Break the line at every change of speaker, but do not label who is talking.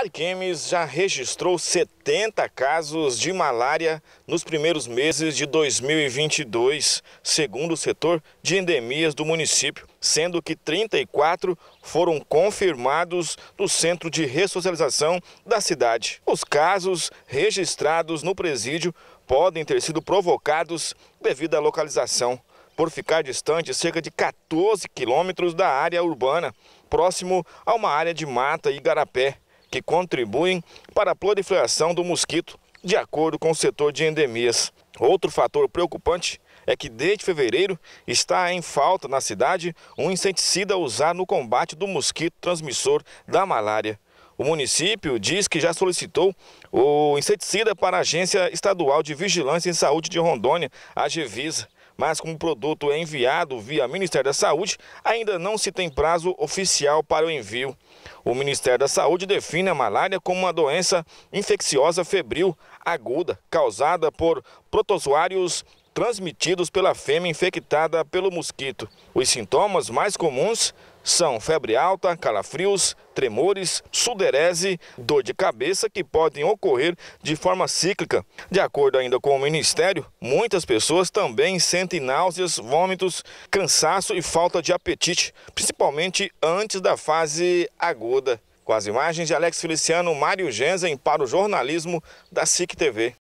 Arquemes já registrou 70 casos de malária nos primeiros meses de 2022, segundo o setor de endemias do município, sendo que 34 foram confirmados no Centro de Ressocialização da cidade. Os casos registrados no presídio podem ter sido provocados devido à localização, por ficar distante cerca de 14 quilômetros da área urbana, próximo a uma área de mata e garapé que contribuem para a proliferação do mosquito, de acordo com o setor de endemias. Outro fator preocupante é que desde fevereiro está em falta na cidade um inseticida usado no combate do mosquito transmissor da malária. O município diz que já solicitou o inseticida para a Agência Estadual de Vigilância em Saúde de Rondônia, a GEVISA mas como o produto é enviado via Ministério da Saúde, ainda não se tem prazo oficial para o envio. O Ministério da Saúde define a malária como uma doença infecciosa febril aguda causada por protozoários transmitidos pela fêmea infectada pelo mosquito. Os sintomas mais comuns são febre alta, calafrios, tremores, sudorese, dor de cabeça que podem ocorrer de forma cíclica. De acordo ainda com o Ministério, muitas pessoas também sentem náuseas, vômitos, cansaço e falta de apetite, principalmente antes da fase aguda. Com as imagens de Alex Feliciano, Mário Genzen para o jornalismo da SIC TV.